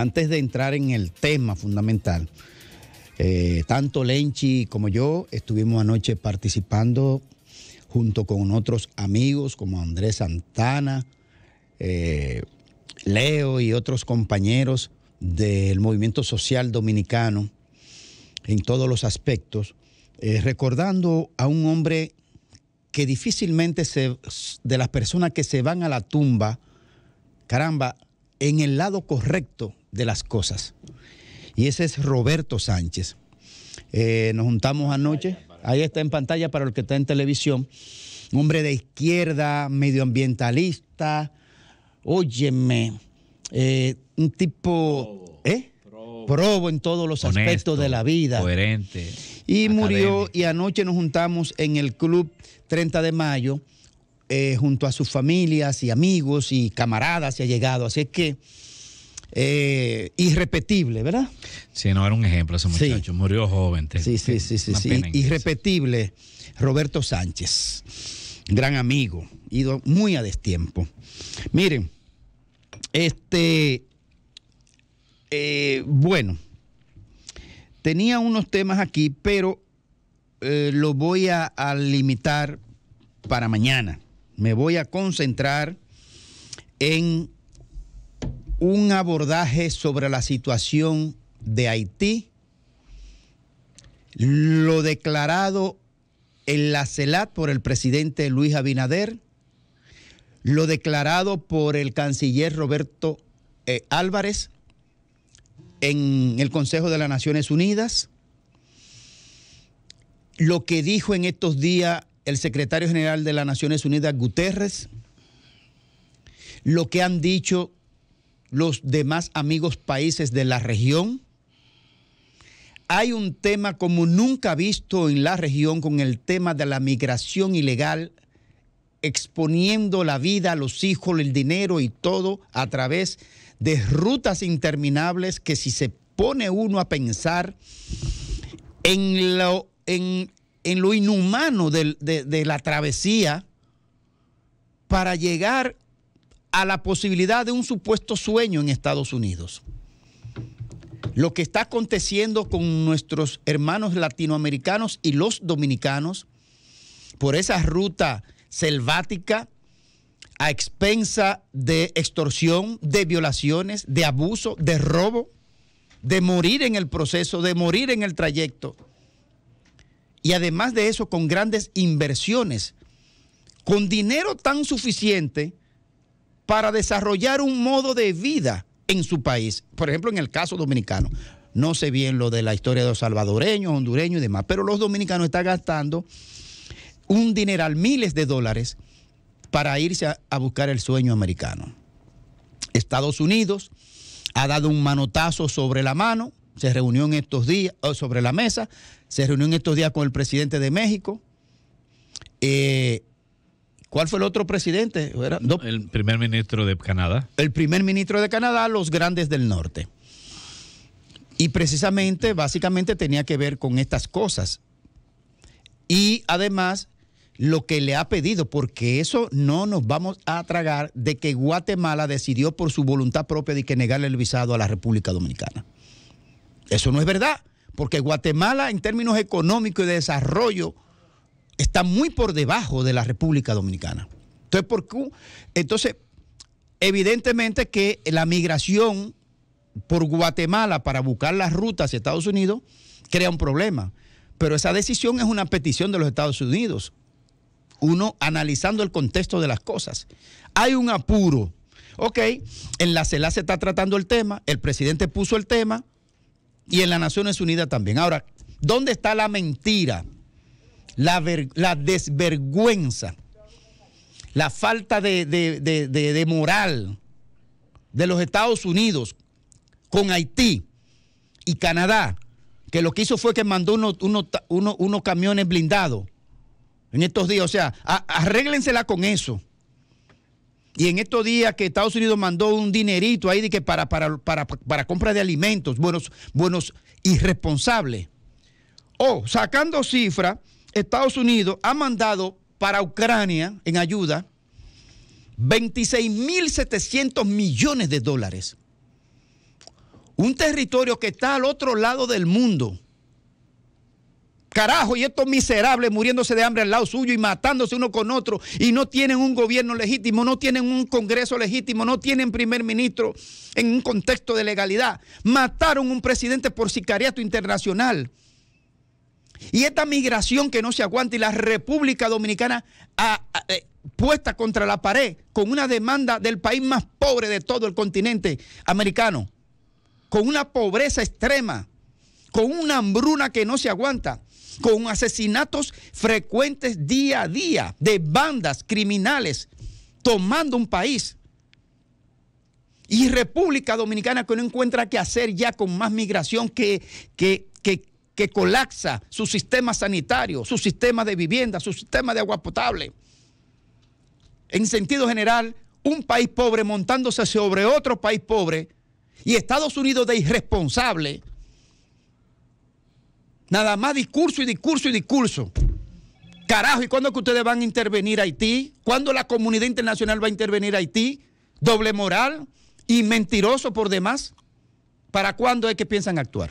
antes de entrar en el tema fundamental, eh, tanto Lenchi como yo estuvimos anoche participando junto con otros amigos como Andrés Santana, eh, Leo y otros compañeros del movimiento social dominicano en todos los aspectos, eh, recordando a un hombre que difícilmente se, de las personas que se van a la tumba, caramba, en el lado correcto de las cosas. Y ese es Roberto Sánchez. Eh, nos juntamos anoche, ahí está en pantalla para el que está en televisión, un hombre de izquierda, medioambientalista, óyeme, eh, un tipo... Probo, ¿eh? probo, en todos los aspectos de la vida. Coherente. Y murió y anoche nos juntamos en el Club 30 de Mayo eh, junto a sus familias y amigos y camaradas y llegado Así que eh, irrepetible, ¿verdad? Sí, no, era un ejemplo ese muchacho, murió joven. sí, sí, sí, sí, irrepetible, Roberto Sánchez, gran amigo, ido muy a destiempo. Miren, este, eh, bueno, tenía unos temas aquí, pero eh, Lo voy a limitar para mañana. Me voy a concentrar en un abordaje sobre la situación de Haití, lo declarado en la CELAT por el presidente Luis Abinader, lo declarado por el canciller Roberto eh, Álvarez en el Consejo de las Naciones Unidas, lo que dijo en estos días el secretario general de las Naciones Unidas, Guterres, lo que han dicho los demás amigos países de la región. Hay un tema como nunca visto en la región con el tema de la migración ilegal, exponiendo la vida, los hijos, el dinero y todo a través de rutas interminables que si se pone uno a pensar en lo, en, lo inhumano de, de la travesía para llegar a la posibilidad de un supuesto sueño en Estados Unidos. Lo que está aconteciendo con nuestros hermanos latinoamericanos y los dominicanos por esa ruta selvática a expensa de extorsión, de violaciones, de abuso, de robo, de morir en el proceso, de morir en el trayecto. Y además de eso, con grandes inversiones, con dinero tan suficiente para desarrollar un modo de vida en su país. Por ejemplo, en el caso dominicano. No sé bien lo de la historia de los salvadoreños, hondureños y demás, pero los dominicanos están gastando un dineral, miles de dólares, para irse a, buscar el sueño americano. Estados Unidos ha dado un manotazo sobre la mano, se reunió en estos días, oh, sobre la mesa, se reunió en estos días con el presidente de México. Eh, ¿Cuál fue el otro presidente? el primer ministro de Canadá. El primer ministro de Canadá, los grandes del norte. Y precisamente, básicamente tenía que ver con estas cosas. Y además, lo que le ha pedido, porque eso no nos vamos a tragar de que Guatemala decidió por su voluntad propia de que negarle el visado a la República Dominicana. Eso no es verdad, porque Guatemala en términos económicos y de desarrollo está muy por debajo de la República Dominicana. Entonces, ¿por qué? Entonces, evidentemente que la migración por Guatemala para buscar las rutas hacia Estados Unidos crea un problema. Pero esa decisión es una petición de los Estados Unidos. Uno analizando el contexto de las cosas. Hay un apuro. Ok, en la CELA se está tratando el tema, el presidente puso el tema y en las Naciones Unidas también. Ahora, ¿dónde está la mentira? la, desvergüenza, la falta de, moral de los Estados Unidos con Haití y Canadá, que lo que hizo fue que mandó unos camiones blindados en estos días. O sea, arréglensela con eso. Y en estos días que Estados Unidos mandó un dinerito ahí que para, para, compra de alimentos, buenos, buenos irresponsables. O oh, sacando cifras Estados Unidos ha mandado para Ucrania en ayuda 26.700 millones de dólares. Un territorio que está al otro lado del mundo. Carajo, y estos miserables muriéndose de hambre al lado suyo y matándose uno con otro y no tienen un gobierno legítimo, no tienen un Congreso legítimo, no tienen primer ministro en un contexto de legalidad. Mataron un presidente por sicariato internacional. Y esta migración que no se aguanta y la República Dominicana ah, ah, eh, puesta contra la pared con una demanda del país más pobre de todo el continente americano, con una pobreza extrema, con una hambruna que no se aguanta, con asesinatos frecuentes día a día de bandas criminales tomando un país. Y República Dominicana que no encuentra qué hacer ya con más migración que, que, que colapsa su sistema sanitario, su sistema de vivienda, su sistema de agua potable. En sentido general, un país pobre montándose sobre otro país pobre y Estados Unidos de irresponsable. Nada más discurso y discurso y discurso. Carajo, ¿y cuándo que ustedes van a intervenir Haití? ¿Cuándo la comunidad internacional va a intervenir Haití? Doble moral y mentiroso por demás. ¿Para cuándo es que piensan actuar?